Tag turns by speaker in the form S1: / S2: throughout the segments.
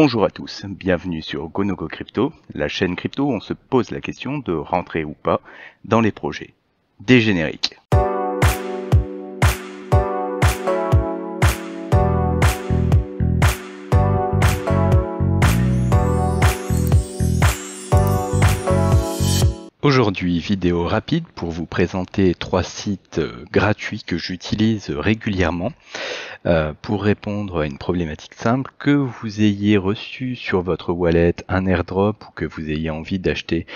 S1: Bonjour à tous, bienvenue sur Gonogo Crypto, la chaîne crypto où on se pose la question de rentrer ou pas dans les projets des génériques. vidéo rapide pour vous présenter trois sites euh, gratuits que j'utilise régulièrement euh, pour répondre à une problématique simple que vous ayez reçu sur votre wallet un airdrop ou que vous ayez envie d'acheter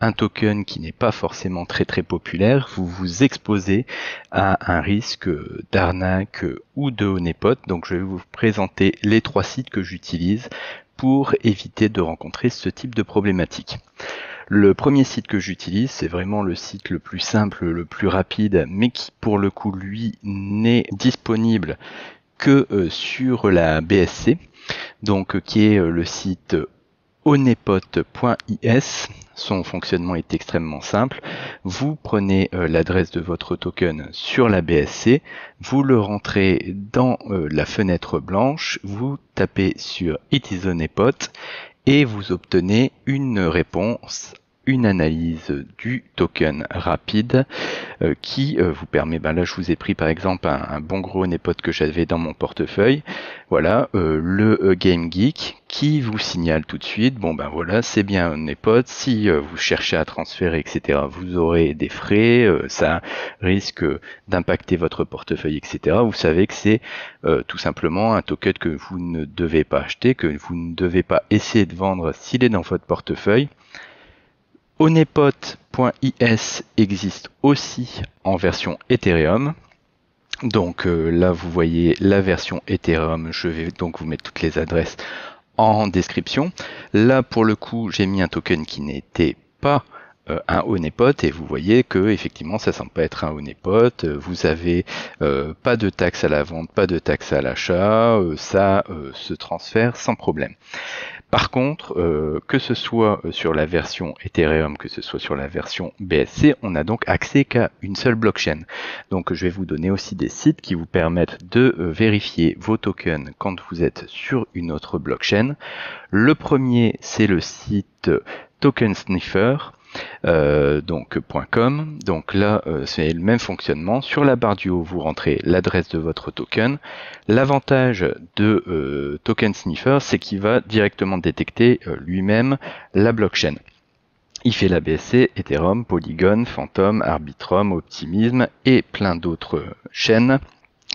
S1: un token qui n'est pas forcément très très populaire, vous vous exposez à un risque d'arnaque ou de honeypot. Donc je vais vous présenter les trois sites que j'utilise pour éviter de rencontrer ce type de problématique. Le premier site que j'utilise, c'est vraiment le site le plus simple, le plus rapide, mais qui pour le coup, lui, n'est disponible que euh, sur la BSC, donc euh, qui est euh, le site onepot.is. Son fonctionnement est extrêmement simple. Vous prenez l'adresse de votre token sur la BSC, vous le rentrez dans la fenêtre blanche, vous tapez sur It is Onepot et vous obtenez une réponse une analyse du token rapide euh, qui euh, vous permet, ben là je vous ai pris par exemple un, bon gros Nepot que j'avais dans mon portefeuille, voilà, euh, le Game Geek qui vous signale tout de suite, bon ben voilà, c'est bien un Nepot, si vous cherchez à transférer, etc., vous aurez des frais, ça risque d'impacter votre portefeuille, etc. Vous savez que c'est tout simplement un token que vous ne devez pas acheter, que vous ne devez pas essayer de vendre s'il est dans votre portefeuille. Onepot.is existe aussi en version Ethereum. Donc euh, là, vous voyez la version Ethereum. Je vais donc vous mettre toutes les adresses en description. Là, pour le coup, j'ai mis un token qui n'était pas euh, un Onepot et vous voyez que effectivement, ça semble pas être un Onepot, Vous avez euh, pas de taxe à la vente, pas de taxe à l'achat. ça se transfère sans problème. Par contre, euh, que ce soit euh, sur la version Ethereum, que ce soit sur la version BSC, on n'a donc accès qu'à une seule blockchain. Donc je vais vous donner aussi des sites qui vous permettent de euh, vérifier vos tokens quand vous êtes sur une autre blockchain. Le premier, c'est le site Token Sniffer. Euh, donc .com. Donc là, euh, c'est le même fonctionnement. Sur la barre du haut, vous rentrez l'adresse de votre token. L'avantage de euh, Token Sniffer, c'est qu'il va directement détecter lui-même la blockchain. Il fait l'ABC, Ethereum, Polygon, Phantom, Arbitrum, Optimism et plein d'autres chaînes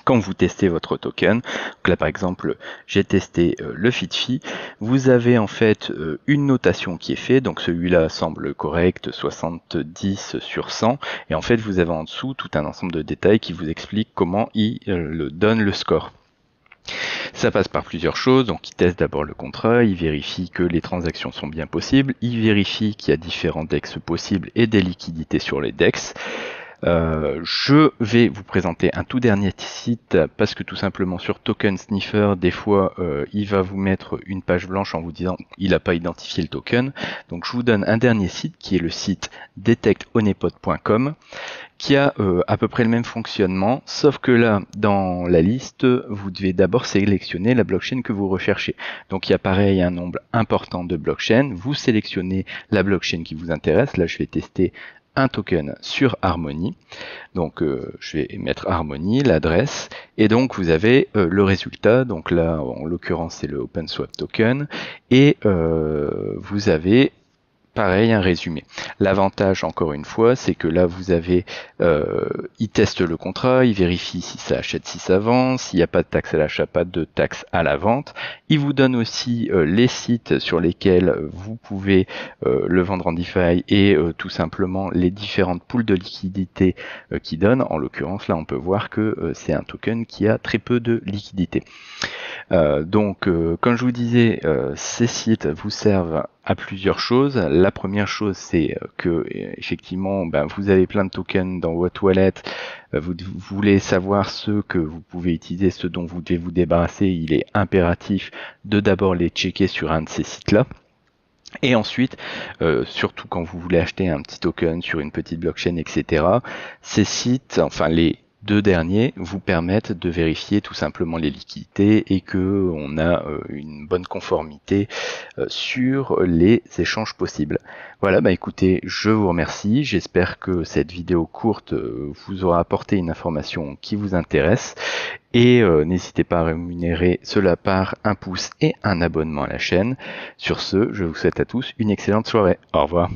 S1: quand vous testez votre token. là par exemple j'ai testé euh, le FitFi, vous avez en fait euh, une notation qui est faite, donc celui-là semble correct, 70 sur 100, et en fait vous avez en dessous tout un ensemble de détails qui vous explique comment il euh, le donne le score. Ça passe par plusieurs choses, donc il teste d'abord le contrat, il vérifie que les transactions sont bien possibles, il vérifie qu'il y a différents DEX possibles et des liquidités sur les DEX. Euh, je vais vous présenter un tout dernier site parce que tout simplement sur Token Sniffer, des fois euh, il va vous mettre une page blanche en vous disant il n'a pas identifié le token. Donc je vous donne un dernier site qui est le site detectonepod.com qui a euh, à peu près le même fonctionnement, sauf que là, dans la liste, vous devez d'abord sélectionner la blockchain que vous recherchez. Donc il y a pareil un nombre important de blockchains, vous sélectionnez la blockchain qui vous intéresse, là je vais tester un token sur Harmony. Donc euh, je vais mettre Harmony, l'adresse, et donc vous avez euh, le résultat. Donc là, en l'occurrence, c'est le OpenSwap token, et euh, vous avez pareil, un résumé. L'avantage, encore une fois, c'est que là, vous avez, euh, il teste le contrat, il vérifie si ça achète, si ça vend, s'il n'y a pas de taxe à l'achat, pas de taxe à la vente. Il vous donne aussi euh, les sites sur lesquels vous pouvez euh, le vendre en DeFi et euh, tout simplement les différentes poules de liquidité qu'il donne. En l'occurrence, là, on peut voir que c'est un token qui a très peu de liquidité. Euh, donc, euh, comme je vous disais, euh, ces sites vous servent à plusieurs choses. La première chose, c'est que effectivement, ben, vous avez plein de tokens dans votre wallet. Vous, voulez savoir ceux que vous pouvez utiliser, ceux dont vous devez vous débarrasser. Il est impératif de d'abord les checker sur un de ces sites-là. Et ensuite, surtout quand vous voulez acheter un petit token sur une petite blockchain, etc., ces sites, enfin les deux derniers vous permettent de vérifier tout simplement les liquidités et que on a euh, une bonne conformité euh, sur les échanges possibles. Voilà, bah écoutez, je vous remercie. J'espère que cette vidéo courte euh, vous aura apporté une information qui vous intéresse. Et n'hésitez pas à rémunérer cela par un pouce et un abonnement à la chaîne. Sur ce, je vous souhaite à tous une excellente soirée. Au revoir.